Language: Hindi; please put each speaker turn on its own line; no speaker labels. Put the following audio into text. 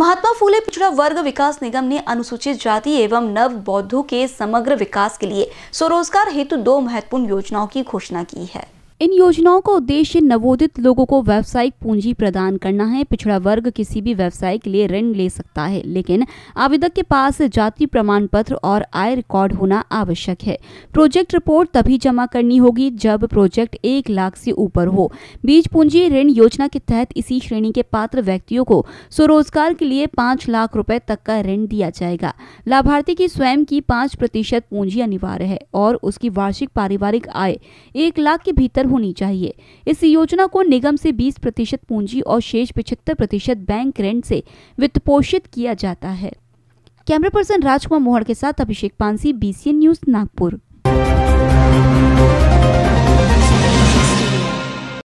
महात्मा फूले पिछड़ा वर्ग विकास निगम ने अनुसूचित जाति एवं नव बौद्धों के समग्र विकास के लिए स्वरोजगार हेतु दो महत्वपूर्ण योजनाओं की घोषणा की है इन योजनाओं का उद्देश्य नवोदित लोगों को व्यावसायिक पूंजी प्रदान करना है पिछड़ा वर्ग किसी भी व्यवसाय के लिए ऋण ले सकता है लेकिन आवेदक के पास जाति प्रमाण पत्र और आय रिकॉर्ड होना आवश्यक है प्रोजेक्ट रिपोर्ट तभी जमा करनी होगी जब प्रोजेक्ट एक लाख से ऊपर हो बीज पूंजी ऋण योजना के तहत इसी श्रेणी के पात्र व्यक्तियों को स्वरोजगार के लिए पाँच लाख रूपए तक का ऋण दिया जाएगा लाभार्थी की स्वयं की पाँच प्रतिशत पूंजी अनिवार्य है और उसकी वार्षिक पारिवारिक आय एक लाख के भीतर होनी चाहिए इस योजना को निगम से 20 प्रतिशत पूंजी और शेष पिछहत्तर प्रतिशत बैंक रेंट से वित्त पोषित किया जाता है कैमरा पर्सन राजकुमार मोहड़ के साथ अभिषेक पांसी बीसीएन न्यूज नागपुर